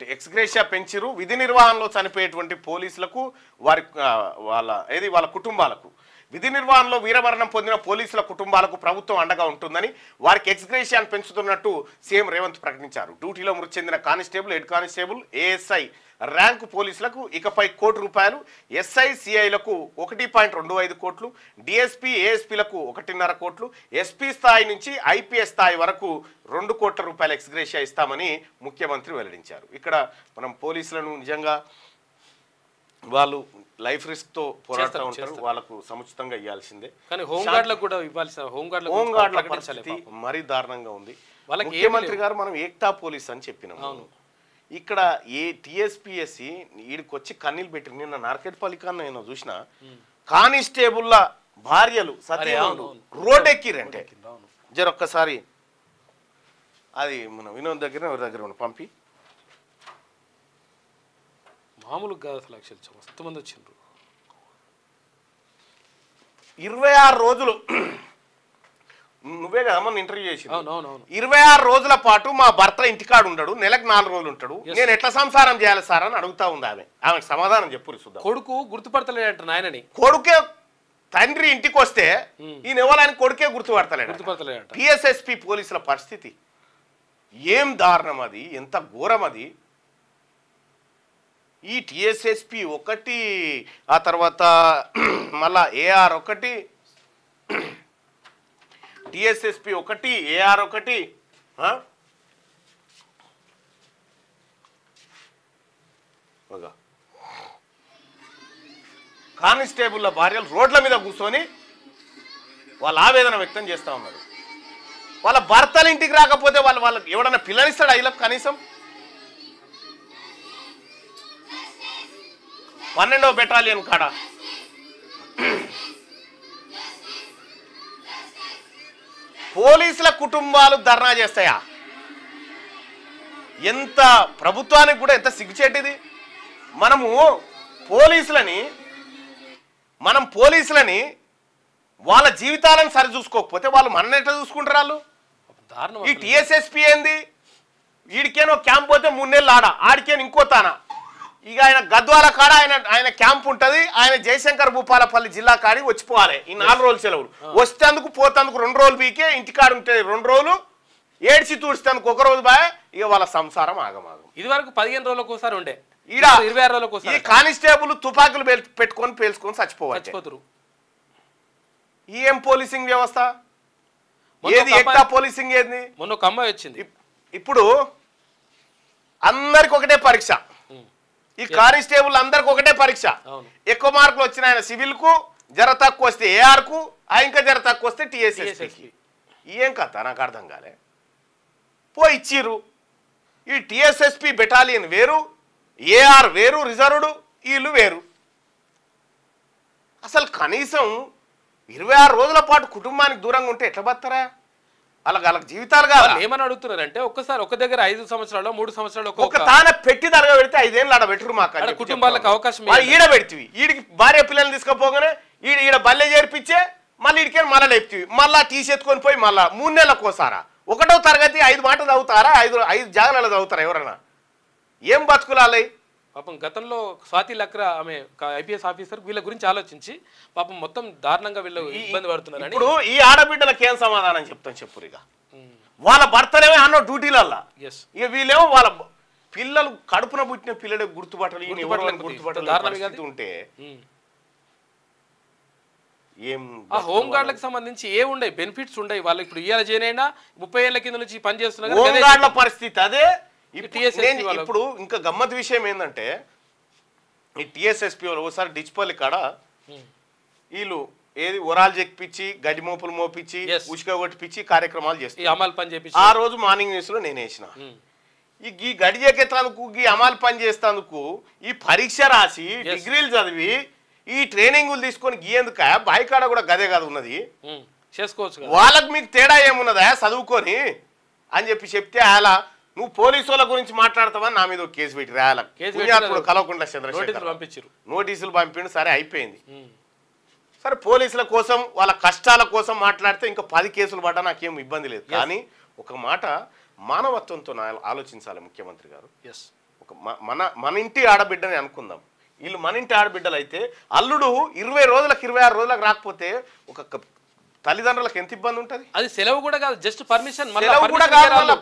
Budget ex gratia పెంచిరు విధి నిర్వహణలో చనిపోయేటువంటి పోలీసులకు వారి వాళ్ళ ఏది వాళ్ళ కుటుంబాలకు విధి నిర్వహణలో వీరమరణం పొందిన పోలీసుల కుటుంబాలకు ప్రభుత్వం అండగా ఉంటుందని వారికి ఎక్స్గ్రేషియాను పెంచుతున్నట్టు సీఎం రేవంత్ ప్రకటించారు డ్యూటీలో మృతి చెందిన constable head constable ASI rank పోలీసులకు ఇకపై కోటి రూపాయలు ఎస్ఐసిఐలకు ఒకటి పాయింట్ రెండు ఐదు కోట్లు డిఎస్పీ ఏఎస్పీలకు ఒకటిన్నర కోట్లు ఎస్పీ స్థాయి నుంచి ఐపీఎస్ స్థాయి వరకు రెండు కోట్ల రూపాయలు ఎక్స్గ్రేషియా ఇస్తామని ముఖ్యమంత్రి వెల్లడించారు ఇక్కడ మనం పోలీసులను నిజంగా వాళ్ళు లైఫ్ రిస్క్ తో పోరాటం ఉంటారు వాళ్ళకు సముచితంగా ఇవ్వాల్సిందే కానీ హోంగార్డ్లకు కూడా ఇవ్వాల్సిన హోంగార్డ్ హోంగార్డ్ల పరిస్థితి మరీ దారుణంగా ఉంది వాళ్ళకి మంత్రి గారు మనం ఏక్తా పోలీస్ అని చెప్పినాం అవును ఇక్కడ ఏ టీఎస్పిఎస్సి వీడికి వచ్చి కన్నీళ్ళు పెట్టి నిన్న నరకెట్పల్లికన్నా నేను చూసిన కానిస్టేబుల్ల భార్యలు సత్యవాళ్ళు రోడ్ ఎక్కిరంటే జర ఒక్కసారి అది మన వినోద్ దగ్గర ఎవరి దగ్గర ఉన్న పంపి మామూలుగా అసలు మంది వచ్చిండ్రు ఇరవై ఆరు రోజులు నువ్వే కదా ఇంటర్వ్యూ చేసి ఇరవై ఆరు రోజుల పాటు మా భర్త ఇంటికాడు ఉండడు నెలకు నాలుగు రోజులు ఉంటాడు నేను ఎట్లా సంసారం చేయాలి సార్ అని అడుగుతా ఉంది ఆమె ఆమెకు సమాధానం చెప్పు కొడుకు గుర్తుపడతలేడంట నాయనని కొడుకే తండ్రి ఇంటికి వస్తే hmm. ఈయన ఎవరైనా కొడుకే గుర్తుపడతలేదు గుర్తుపడతలేడు పిఎస్ఎస్పి పోలీసుల పరిస్థితి ఏం దారుణం అది ఎంత ఘోరం అది ఈ టిఎస్ఎస్పి ఒకటి ఆ తర్వాత మళ్ళా ఏఆర్ ఒకటి టిఎస్ఎస్పి ఒకటి ఏఆర్ ఒకటి కానిస్టేబుల్ల భార్యలు రోడ్ల మీద కూర్చొని వాళ్ళ ఆవేదన వ్యక్తం చేస్తూ ఉన్నారు వాళ్ళ భర్తలు ఇంటికి రాకపోతే వాళ్ళు వాళ్ళకి ఎవడన్నా పిల్లనిస్తాడు ఐలకు కనీసం పన్నెండవ బెటాలియన్ కాడా పోలీసుల కుటుంబాలు ధర్నా చేస్తాయా ఎంత ప్రభుత్వానికి కూడా ఎంత సిగ్గుచేటిది మనము పోలీసులని మనం పోలీసులని వాళ్ళ జీవితాలను సరి చూసుకోకపోతే వాళ్ళు మనని ఎట్లా చూసుకుంటారు వాళ్ళు ఈ టీఎస్ఎస్పీ ఏంది వీడికేనో క్యాంప్ పోతే మూడు నెలలు ఆడ ఆడికేను ఇంకో తానా ఇక ఆయన గద్వాల కాడ ఆయన ఆయన క్యాంప్ ఉంటుంది ఆయన జయశంకర్ భూపాలపల్లి జిల్లా కాడికి వచ్చిపోవాలి ఈ నాలుగు రోజులు సెలవులు వస్తేందుకు పోతేందుకు రెండు రోజులు పీకే ఇంటికాడ ఉంటుంది రెండు రోజులు ఏడ్చి తూడ్చేందుకు ఒక రోజు బాయ్ ఇక వాళ్ళ సంసారం ఆగమాగం ఇది వరకు పదిహేను రోజులకు ఒకసారి ఉండే ఈడ ఇరవై ఆరు రోజులకు ఈ కానిస్టేబుల్ తుపాకులు పెట్టుకొని పేల్చుకొని చచ్చిపోవాలి చచ్చిపోతారు ఏం పోలీసింగ్ వ్యవస్థ ఏది ఎట్టా పోలీసింగ్ ఏది మొన్న ఒక అమ్మాయి వచ్చింది ఇప్పుడు అందరికి ఒకటే పరీక్ష ఈ కానిస్టేబుల్ అందరికి ఒకటే పరీక్ష ఎక్కువ మార్కులు వచ్చిన ఆయన సివిల్ కు జర తక్కువ వస్తే ఏఆర్ కు ఆ ఇంకా జర తక్కువ వస్తే టీఎస్ఎస్కి ఏం కథ నాకు అర్థం కాలే పోయి ఇచ్చిర్రు ఈ టీఎస్ఎస్పి బెటాలియన్ వేరు ఏఆర్ వేరు రిజర్వ్డు వీళ్ళు వేరు అసలు కనీసం ఇరవై ఆరు రోజుల పాటు కుటుంబానికి దూరంగా ఉంటే ఎట్లా బతారా అలా వాళ్ళకి జీవితాలు కాదు ఏమని అడుగుతున్నారంటే ఒక్కసారి ఒక దగ్గర ఐదు సంవత్సరాలు మూడు సంవత్సరాలు ఒక తాన పెట్టి తరగ పెడితే ఐదేళ్ళు ఆడ పెట్టురు మాకు కుటుంబాలకు అవకాశం ఈడ పెడితే ఈడికి భార్య పిల్లల్ని తీసుకుపోగానే ఈడ ఈడ బల్లె చేర్పించే మళ్ళీ ఇడికే మళ్ళీ లేపుతీవి మళ్ళీ తీసేసుకొని పోయి మళ్ళీ మూడు నెలలకు ఒకసారా ఒకటో తరగతి ఐదు మాటలు చదువుతారా ఐదు ఐదు జాగనాలు చదువుతారా ఎవరైనా ఏం బతుకులాలి పాపం గతంలో స్వాతి లక్ర ఆమె ఐపీఎస్ ఆఫీసర్ వీళ్ళ గురించి ఆలోచించి పాపం మొత్తం దారుణంగా వీళ్ళు ఇబ్బంది పడుతున్నారు ఇప్పుడు ఈ ఆడబిడ్డలకు ఏం సమాధానం చెప్తాం చెప్పు ఇక వాళ్ళ భర్తలేమే అన్న డ్యూటీలల్లా ఇక వీళ్ళేమో వాళ్ళ పిల్లలు కడుపున పుట్టిన పిల్లడే గుర్తుపట్టలు గుర్తుపట్టలు ఉంటే ఏం ఆ సంబంధించి ఏ ఉండే బెనిఫిట్స్ ఉండే వాళ్ళకి ఇప్పుడు ఇవాళ చేయనైనా ముప్పై ఏళ్ళ కింద నుంచి పనిచేస్తున్నారు పరిస్థితి అదే నేను ఇప్పుడు ఇంకా గమ్మత్ విషయం ఏంటంటే ఈ టిఎస్ఎస్పీ వాళ్ళు ఒకసారి డిచ్పల్లి కాడ వీళ్ళు ఏది ఒరాలు చెప్పించి గడ్డి మోపులు మోపించి ఉచిక కొట్టిపించి కార్యక్రమాలు చేస్తాయి ఆ రోజు మార్నింగ్ న్యూస్ లో నేను వేసిన ఈ గీ గడి చెక్కేతందుకు గీ అమలు పని చేస్తందుకు ఈ పరీక్ష రాసి డిగ్రీలు చదివి ఈ ట్రైనింగులు తీసుకొని గీయందుక బాయికాడ కూడా గదే కాదు ఉన్నది చేసుకోవచ్చు వాళ్ళకి మీకు తేడా ఏమున్నదా చదువుకొని అని చెప్పి చెప్తే అలా నువ్వు పోలీసు వాళ్ళ గురించి మాట్లాడతావా నా మీద కేసు పెట్టి రాయాల కలవకుండా చంద్రశేఖర్ పంపించారు నోటీసులు పంపిండు సరే అయిపోయింది సరే పోలీసుల కోసం వాళ్ళ కష్టాల కోసం మాట్లాడితే ఇంకా పది కేసులు పడ్డా నాకేం ఇబ్బంది లేదు కానీ ఒక మాట మానవత్వంతో ఆలోచించాలి ముఖ్యమంత్రి గారు ఎస్ ఒక మన మన ఇంటి ఆడబిడ్డని అనుకుందాం వీళ్ళు మన ఇంటి ఆడబిడ్డలు అయితే అల్లుడు ఇరవై రోజులకు ఇరవై ఆరు రోజులకు రాకపోతే ఒక తల్లిదండ్రులకు ఎంత ఇబ్బంది ఉంటుంది అది సెలవు కూడా కాదు జస్ట్ పర్మిషన్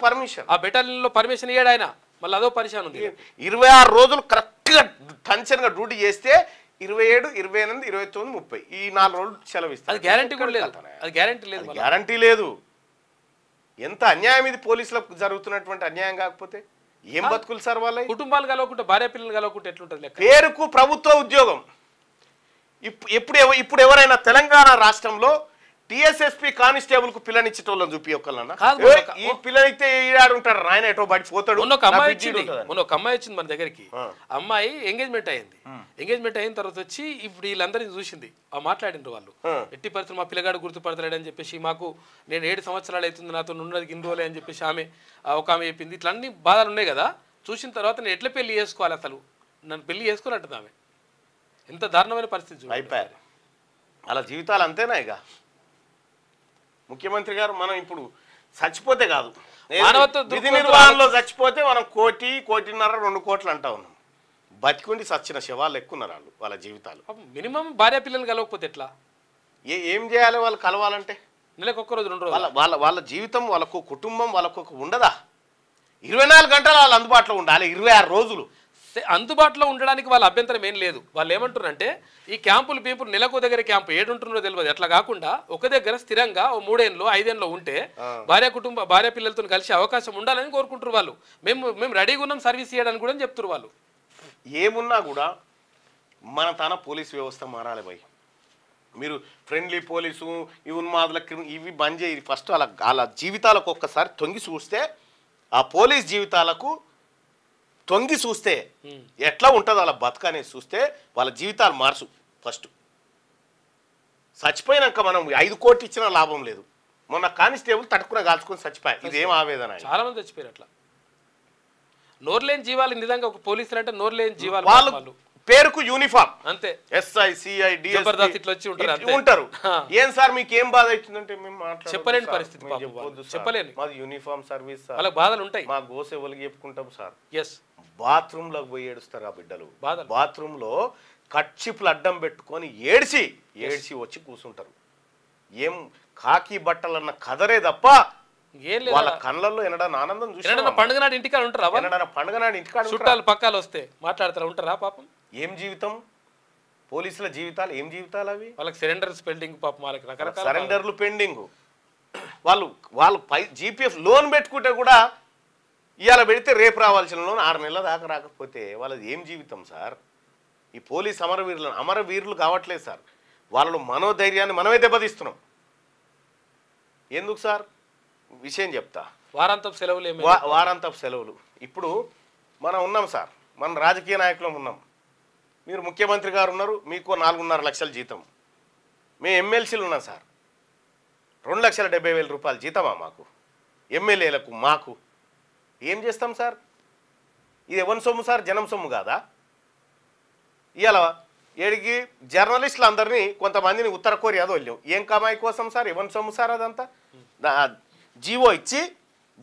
పర్మిషన్ ఆ బెటర్లో పర్మిషన్ ఇయ్యాడు ఆయన మళ్ళీ అదో పరిశాన్ ఉంది ఇరవై ఆరు రోజులు కరెక్ట్గా గా డ్యూటీ చేస్తే ఇరవై ఏడు ఇరవై ఎనిమిది ఇరవై తొమ్మిది ముప్పై ఈ నాలుగు రోజులు సెలవు ఇస్తారు అది గ్యారంటీ కూడా లేదు అది గ్యారంటీ లేదు గ్యారంటీ లేదు ఎంత అన్యాయం ఇది పోలీసులకు జరుగుతున్నటువంటి అన్యాయం కాకపోతే ఏం బతుకులు సార్ వాళ్ళ కుటుంబాలు కలవకుంటే భార్య పిల్లలు కలవకుంటే ఎట్లుంటుంది పేరుకు ప్రభుత్వ ఉద్యోగం ఇప్పుడు ఇప్పుడు ఎవరైనా తెలంగాణ రాష్ట్రంలో టిఎస్ఎస్పి కానిస్టేబుల్ కు పిల్లనిచ్చేటోళ్ళని చూపి ఈ పిల్లనిస్తే ఈడాడు ఉంటాడు ఆయన ఎటో బయట పోతాడు ఒక అమ్మాయి మొన్న ఒక అమ్మాయి వచ్చింది మన దగ్గరికి అమ్మాయి ఎంగేజ్మెంట్ అయింది ఎంగేజ్మెంట్ అయిన తర్వాత వచ్చి ఇప్పుడు వీళ్ళందరినీ చూసింది మాట్లాడిండ్రు వాళ్ళు ఎట్టి పరిస్థితులు మా పిల్లగాడు గుర్తుపడతాడు అని చెప్పేసి మాకు నేను ఏడు సంవత్సరాలు అవుతుంది నాతో ఉన్నది గిందువులే అని చెప్పేసి ఆమె ఒక ఆమె చెప్పింది ఇట్లా అన్ని బాధలు ఉన్నాయి కదా చూసిన తర్వాత నేను ఎట్లా పెళ్లి చేసుకోవాలి అసలు నన్ను పెళ్లి చేసుకోనట్టుంది ఆమె ఎంత దారుణమైన పరిస్థితి అయిపోయారు అలా జీవితాలు అంతేనా ఇక ముఖ్యమంత్రి గారు మనం ఇప్పుడు చచ్చిపోతే కాదు విధి నిర్వహణలో చచ్చిపోతే మనం కోటి కోటిన్నర రెండు కోట్లు అంటా ఉన్నాం బతికుండి సచ్చిన ఎక్కువ ఎక్కున్నారు వాళ్ళు వాళ్ళ జీవితాలు మినిమం భార్య పిల్లలు కలవకపోతే ఎట్లా ఏ ఏం చేయాలి వాళ్ళు కలవాలంటే నెలకు ఒక్క రోజు రెండు రోజులు వాళ్ళ వాళ్ళ జీవితం వాళ్ళకు కుటుంబం వాళ్ళకు ఉండదా ఇరవై నాలుగు గంటలు వాళ్ళు అందుబాటులో ఉండాలి ఇరవై ఆరు రోజులు అందుబాటులో ఉండడానికి వాళ్ళ అభ్యంతరం ఏం లేదు వాళ్ళు ఏమంటున్నారంటే ఈ క్యాంపులు పీపులు నెలకు దగ్గర క్యాంపు ఏడుంటున్నారో తెలియదు అట్లా కాకుండా ఒక దగ్గర స్థిరంగా ఓ మూడేళ్ళు ఐదేళ్ళు ఉంటే భార్య కుటుంబ భార్య పిల్లలతో కలిసే అవకాశం ఉండాలని కోరుకుంటారు వాళ్ళు మేము మేము రెడీగా ఉన్నాం సర్వీస్ చేయడానికి కూడా చెప్తున్నారు వాళ్ళు ఏమున్నా కూడా మన తన పోలీస్ వ్యవస్థ మారాలి భయ్ మీరు ఫ్రెండ్లీ పోలీసు ఈ ఉన్మాదుల ఇవి బంద్ చేయి ఫస్ట్ అలా వాళ్ళ జీవితాలకు ఒక్కసారి తొంగి చూస్తే ఆ పోలీస్ జీవితాలకు తొంగి చూస్తే ఎట్లా ఉంటుంది వాళ్ళ అనేది చూస్తే వాళ్ళ జీవితాలు మార్చు ఫస్ట్ చచ్చిపోయినాక మనం ఐదు కోట్లు ఇచ్చినా లాభం లేదు మొన్న కానిస్టేబుల్ తట్టుకున్న కాల్చుకొని చచ్చిపోయాయి ఇదేం ఆవేదన చాలా మంది చచ్చిపోయారు అట్లా నోర్లేని జీవాలు నిజంగా ఒక పోలీసులు అంటే నోర్లేని జీవాలు వాళ్ళు పేరుకు యూనిఫామ్ అంతే ఎస్ఐ సిఐ ఇట్లా వచ్చి ఉంటారు ఏం సార్ మీకు ఏం బాధ ఇచ్చిందంటే మేము చెప్పలేని పరిస్థితి చెప్పలేను మాది యూనిఫామ్ సర్వీస్ సార్ బాధలు ఉంటాయి మా గోసేవలు చెప్పుకుంటాం సార్ ఎస్ బాత్రూంలోకి పోయి ఏడుస్తారు ఆ బిడ్డలు బాత్రూంలో కచ్చిపులు అడ్డం పెట్టుకొని ఏడిసి ఏడిసి వచ్చి కూర్చుంటారు ఏం కాకి అన్న కదరే తప్ప వాళ్ళ కళ్ళల్లో ఎన్నడా ఆనందం చూసిన పండుగ నాడు ఇంటికాడ ఉంటారా పండుగ నాడు ఇంటికాడ చుట్టాలు పక్కాలు వస్తే మాట్లాడతారా ఉంటారా పాపం ఏం జీవితం పోలీసుల జీవితాలు ఏం జీవితాలు అవి వాళ్ళకి సరెండర్స్ పెండింగ్ పాపం వాళ్ళకి సిలిండర్లు పెండింగ్ వాళ్ళు వాళ్ళు పై జీపీఎఫ్ లోన్ పెట్టుకుంటే కూడా ఇవాళ పెడితే రేపు రావాల్సిన లోన్ ఆరు నెలల దాకా రాకపోతే వాళ్ళది ఏం జీవితం సార్ ఈ పోలీస్ అమరవీరులను అమరవీరులు కావట్లేదు సార్ వాళ్ళు మనోధైర్యాన్ని మనమే దెబ్బతీస్తున్నాం ఎందుకు సార్ విషయం చెప్తా వారాంతపు సెలవులు వారాంతపు సెలవులు ఇప్పుడు మనం ఉన్నాం సార్ మనం రాజకీయ నాయకులం ఉన్నాం మీరు ముఖ్యమంత్రి గారు ఉన్నారు మీకు నాలుగున్నర లక్షల జీతం మేము ఎమ్మెల్సీలు ఉన్నాం సార్ రెండు లక్షల డెబ్బై వేల రూపాయల జీతమా మాకు ఎమ్మెల్యేలకు మాకు ఏం చేస్తాం సార్ ఇది ఎవరి సొమ్ము సార్ జనం సొమ్ము కాదా ఇలా ఏడికి జర్నలిస్టులు అందరినీ కొంతమందిని ఉత్తర కొరియా వెళ్ళాం ఏం కమాయి కోసం సార్ ఎవరి సొమ్ము సార్ అదంతా జీవో ఇచ్చి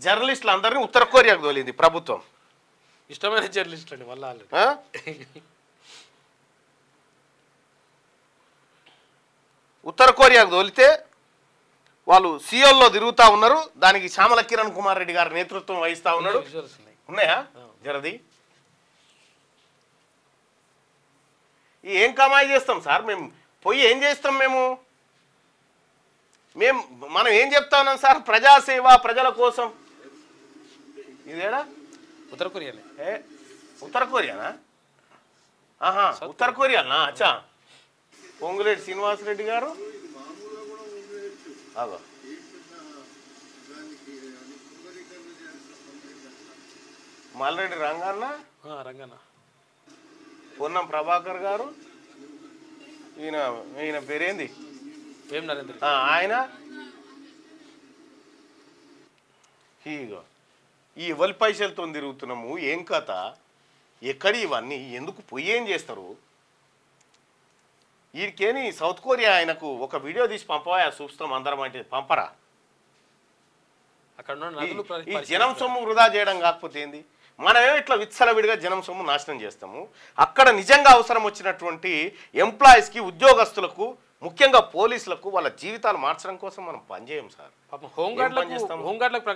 జర్నలిస్టులు అందరినీ ఉత్తర కొరియాకు తోలింది ప్రభుత్వం ఇష్టమైన జర్నలిస్ట్ అండి వాళ్ళు ఉత్తర కొరియాకు తోలితే వాళ్ళు సీఎల్లో తిరుగుతూ ఉన్నారు దానికి శ్యామల కిరణ్ కుమార్ రెడ్డి గారి నేతృత్వం వహిస్తూ ఉన్నాడు ఉన్నాయా జరది ఏం కమాయి చేస్తాం సార్ మేము పోయి ఏం చేస్తాం మేము మేము మనం ఏం చెప్తా ఉన్నాం సార్ ప్రజాసేవ ప్రజల కోసం ఇదేడా ఉత్తర కొరియాలే ఏ ఉత్తర కొరియానా ఆహా ఉత్తర కొరియానా అచ్చా పొంగులేటి శ్రీనివాసరెడ్డి గారు ఆగో మల్లరెడ్డి రంగన్న రంగన్న పొన్నం ప్రభాకర్ గారు ఈయన ఈయన పేరేంది ఏం నరేంద్ర ఆయన ఇగో ఈ ఎవరి పైసలతో తిరుగుతున్నాము ఏం కథ ఎక్కడ ఇవన్నీ ఎందుకు పొయ్యి ఏం చేస్తారు వీరికేని సౌత్ కొరియా ఆయనకు ఒక వీడియో తీసి పంపవా చూస్తాం అందరం అంటే పంపరా అక్కడ ఈ జనం సొమ్ము వృధా చేయడం కాకపోతే ఏంది మనమే ఇట్లా విచ్చలవిడిగా జనం సొమ్ము నాశనం చేస్తాము అక్కడ నిజంగా అవసరం వచ్చినటువంటి ఎంప్లాయీస్కి ఉద్యోగస్తులకు ముఖ్యంగా పోలీసులకు వాళ్ళ జీవితాలు మార్చడం కోసం మనం పనిచేయం సార్ హోంగార్డ్లకు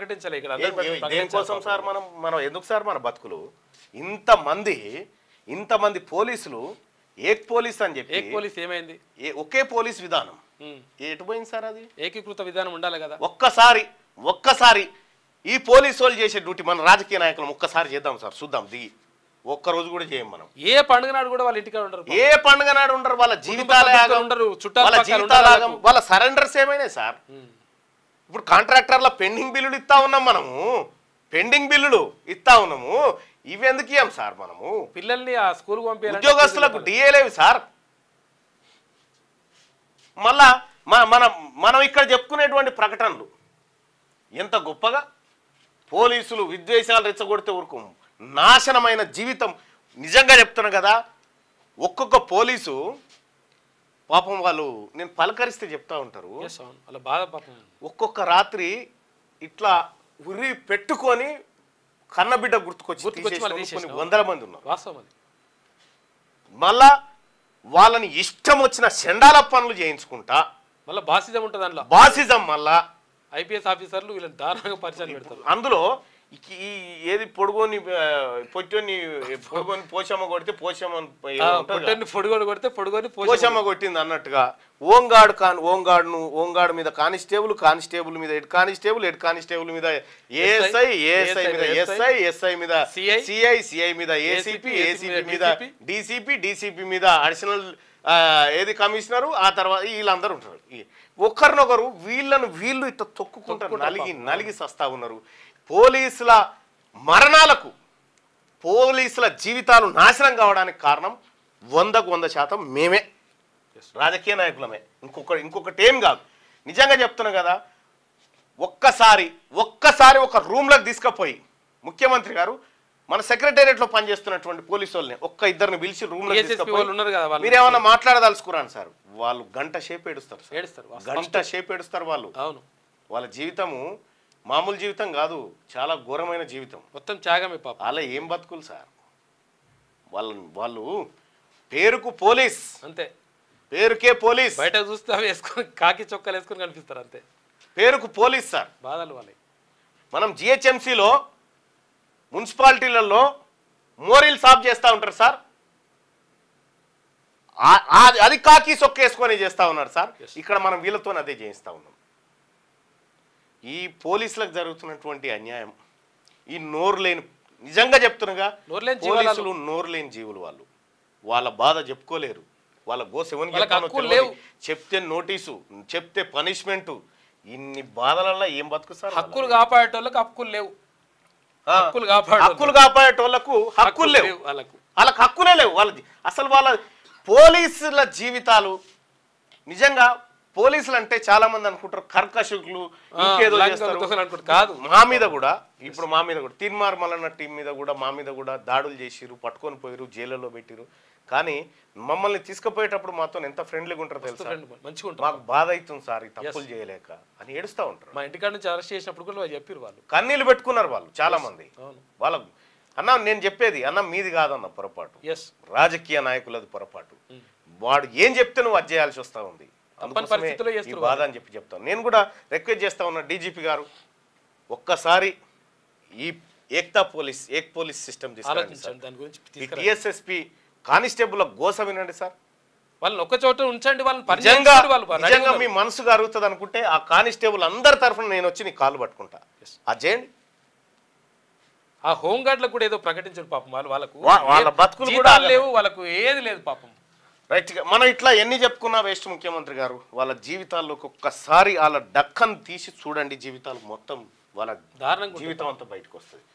దేనికోసం సార్ మనం మనం ఎందుకు సార్ మన బతుకులు ఇంతమంది ఇంతమంది పోలీసులు ఏక్ పోలీస్ అని చెప్పి ఏక్ పోలీస్ ఏమైంది ఒకే పోలీస్ విధానం ఎటు పోయింది సార్ అది ఏకీకృత విధానం ఉండాలి కదా ఒక్కసారి ఒక్కసారి ఈ పోలీస్ వాళ్ళు చేసే డ్యూటీ మన రాజకీయ నాయకులు ఒక్కసారి చేద్దాం సార్ చూద్దాం దిగి ఒక్క రోజు కూడా చేయం మనం ఏ పండుగ నాడు కూడా వాళ్ళ ఇంటికి ఉండరు ఏ పండుగ నాడు ఉండరు వాళ్ళ జీవితాలు ఉండరు వాళ్ళ జీవితాలు వాళ్ళ సరెండర్స్ ఏమైనాయి సార్ ఇప్పుడు కాంట్రాక్టర్ల పెండింగ్ బిల్లులు ఇస్తా ఉన్నాం మనము పెండింగ్ బిల్లులు ఇస్తా ఉన్నాము ఇవెందుకు ఇవ్వం సార్ మనము పిల్లల్ని ఆ స్కూల్ పంపే ఉద్యోగస్తులకు డిఏలేవి సార్ మళ్ళా మన మనం మనం ఇక్కడ చెప్పుకునేటువంటి ప్రకటనలు ఎంత గొప్పగా పోలీసులు విద్వేషాలు రెచ్చగొడితే ఊరుకు నాశనమైన జీవితం నిజంగా చెప్తున్నా కదా ఒక్కొక్క పోలీసు పాపం వాళ్ళు నేను పలకరిస్తే చెప్తా ఉంటారు వాళ్ళ బాధ పాపం ఒక్కొక్క రాత్రి ఇట్లా ఉరి పెట్టుకొని కన్నబిడ్డ గుర్తుకొచ్చి వందల మంది ఉన్నారు మళ్ళా వాళ్ళని ఇష్టం వచ్చిన సెండాల పనులు చేయించుకుంటా మళ్ళీ బాసిజం ఉంటుంది బాసిజం మళ్ళా ఐపీఎస్ ఆఫీసర్లు వీళ్ళని దారుణంగా పరిచయం పెడతారు అందులో ఏది పొడుగోని పొట్టని పొడుగోని పోషమ్మ కొడితే పోషమ్మ పొట్టని కొడితే పొడుగోని పోషమ్మ కొట్టింది అన్నట్టుగా ఓంగాడు కాన్ ఓంగాడును ఓంగాడు మీద కానిస్టేబుల్ కానిస్టేబుల్ మీద హెడ్ కానిస్టేబుల్ హెడ్ కానిస్టేబుల్ మీద ఏఎస్ఐ ఏఎస్ఐ మీద ఎస్ఐ ఎస్ఐ మీద సిఐ సిఐ మీద ఏసీపీ ఏసీపీ మీద డిసిపి డిసిపి మీద అడిషనల్ ఏది కమిషనర్ ఆ తర్వాత వీళ్ళందరూ ఉంటారు ఒకరినొకరు వీళ్ళను వీళ్ళు ఇట్లా తొక్కుకుంటారు నలిగి నలిగి సస్తా ఉన్నారు పోలీసుల మరణాలకు పోలీసుల జీవితాలు నాశనం కావడానికి కారణం వందకు వంద శాతం మేమే రాజకీయ నాయకులమే ఇంకొక ఇంకొకటి ఏం కాదు నిజంగా చెప్తున్నా కదా ఒక్కసారి ఒక్కసారి ఒక రూమ్లోకి తీసుకుపోయి ముఖ్యమంత్రి గారు మన సెక్రటేరియట్లో పనిచేస్తున్నటువంటి పోలీసు వాళ్ళని ఒక్క ఇద్దరిని పిలిచి రూమ్లో తీసుకుపోయి మీరు ఏమన్నా మాట్లాడదలుచుకురాను సార్ వాళ్ళు గంట సేపు ఏడుస్తారు గంట సేపు ఏడుస్తారు వాళ్ళు వాళ్ళ జీవితము మామూలు జీవితం కాదు చాలా ఘోరమైన జీవితం మొత్తం త్యాగమే పాప అలా ఏం బతుకులు సార్ వాళ్ళ వాళ్ళు పేరుకు పోలీస్ అంతే పేరుకే పోలీస్ బయట చూస్తే వేసుకొని కాకి చొక్కాలు వేసుకొని కనిపిస్తారు అంతే పేరుకు పోలీస్ సార్ బాధలు వాళ్ళే మనం జిహెచ్ఎంసీలో మున్సిపాలిటీలలో మోరీల్ సాఫ్ చేస్తూ ఉంటారు సార్ అది కాకి వేసుకొని చేస్తూ ఉన్నారు సార్ ఇక్కడ మనం వీళ్ళతో అదే చేయిస్తూ ఉన్నాం ఈ పోలీసులకు జరుగుతున్నటువంటి అన్యాయం ఈ నోరు లేని నిజంగా చెప్తున్నగా పోలీసులు నోరు లేని జీవులు వాళ్ళు వాళ్ళ బాధ చెప్పుకోలేరు వాళ్ళ గోస ఎవరికి చెప్తే నోటీసు చెప్తే పనిష్మెంటు ఇన్ని బాధలలో ఏం బతుకుతారు హక్కులు కాపాడేటోళ్ళకి హక్కులు లేవు హక్కులు కాపాడే హక్కులు కాపాడేటోళ్ళకు హక్కులు లేవు వాళ్ళకు వాళ్ళకి హక్కులే లేవు వాళ్ళది అసలు వాళ్ళ పోలీసుల జీవితాలు నిజంగా పోలీసులు అంటే చాలా మంది అనుకుంటారు కర్కశకులు ఇంకేదో చేస్తారు కాదు మా మీద కూడా ఇప్పుడు మా మీద కూడా తిన్మార్ మలన్న టీం మీద కూడా మా మీద కూడా దాడులు చేసిరు పట్టుకొని పోయారు జైలులో పెట్టిరు కానీ మమ్మల్ని తీసుకుపోయేటప్పుడు మాతో ఎంత ఫ్రెండ్లీగా ఉంటారు తెలుసా మంచిగా మాకు బాధ అవుతుంది సార్ ఈ తప్పులు చేయలేక అని ఏడుస్తూ ఉంటారు మా ఇంటికాడ నుంచి అరెస్ట్ చేసినప్పుడు కూడా చెప్పారు వాళ్ళు కన్నీళ్ళు పెట్టుకున్నారు వాళ్ళు చాలా మంది వాళ్ళ అన్న నేను చెప్పేది అన్న మీది కాదన్న పొరపాటు రాజకీయ నాయకులది పొరపాటు hmm. వాడు ఏం చెప్తే నువ్వు అధ్యయాల్సి చేయాల్సి వస్తూ ఉంది బాధ అని చెప్పి చెప్తాను నేను కూడా రిక్వెస్ట్ చేస్తా ఉన్నా డీజీపీ గారు ఒక్కసారి ఈ ఏక్తా పోలీస్ ఏక్ పోలీస్ సిస్టమ్ తీసుకురండి కానిస్టేబుల్ గోస వినండి సార్ వాళ్ళని ఒక చోట ఉంచండి వాళ్ళని మీ మనసు కరుగుతుంది అనుకుంటే ఆ కానిస్టేబుల్ అందరి తరఫున నేను వచ్చి నీ కాలు పట్టుకుంటా అజేండి ఆ హోంగార్డ్ లో కూడా ఏదో ప్రకటించారు పాపం వాళ్ళు వాళ్ళకు వాళ్ళ బతుకులు కూడా లేవు వాళ్ళకు ఏది లేదు పాపం రైట్గా మనం ఇట్లా ఎన్ని చెప్పుకున్నా వేస్ట్ ముఖ్యమంత్రి గారు వాళ్ళ జీవితాల్లోకి ఒక్కసారి వాళ్ళ డక్కను తీసి చూడండి జీవితాలు మొత్తం వాళ్ళ దారుణ జీవితం అంతా బయటకు వస్తుంది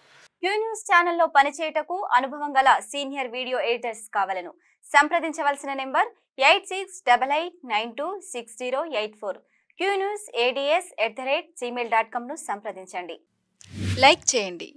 క్యూ న్యూస్ ఛానల్లో పనిచేయటకు అనుభవం గల సీనియర్ వీడియో ఎడిటర్స్ కావాలను సంప్రదించవలసిన number eight six double eight nine two six zero eight four Q news ADS at the rate Gmail dot కామ్ను సంప్రదించండి లైక్ చేయండి